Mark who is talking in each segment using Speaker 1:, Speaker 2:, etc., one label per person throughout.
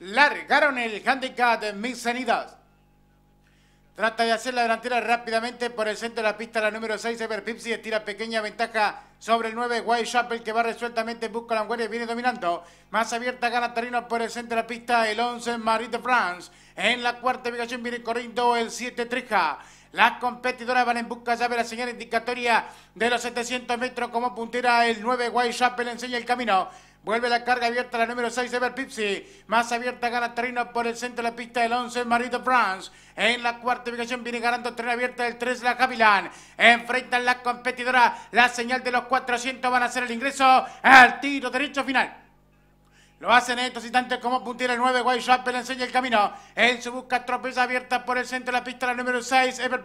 Speaker 1: largaron el handicap de Misenidas. Trata de hacer la delantera rápidamente por el centro de la pista la número 6, Pipsi estira pequeña ventaja sobre el 9, chapel que va resueltamente en busca de la y viene dominando. Más abierta gana terreno por el centro de la pista el 11, Marie de France. En la cuarta ubicación viene corriendo el 7, Treja. Las competidoras van en busca ya de la señal indicatoria de los 700 metros como puntera el 9, Whitechapel enseña el camino. Vuelve la carga abierta la número 6 de Pipsi. Más abierta gana terreno por el centro de la pista del 11 Marito France. En la cuarta ubicación viene ganando terreno abierta del 3 la Javilán. Enfrentan la competidora. La señal de los 400 van a ser el ingreso al tiro derecho final. Lo hacen en estos instantes como Puntiera el 9, White enseña el camino. En su busca tropeza abierta por el centro de la pista, la número 6, Ever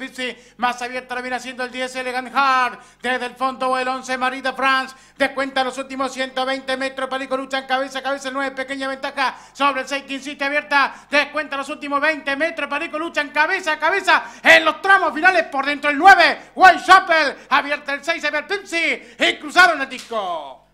Speaker 1: Más abierta la viene haciendo el 10, Elegant Hard. Desde el fondo el 11, Marita France. Descuenta los últimos 120 metros. Palico en cabeza a cabeza el 9, pequeña ventaja sobre el 6 que abierta. Descuenta los últimos 20 metros. lucha en cabeza a cabeza en los tramos finales por dentro el 9, White Abierta el 6, Ever Y cruzaron el disco.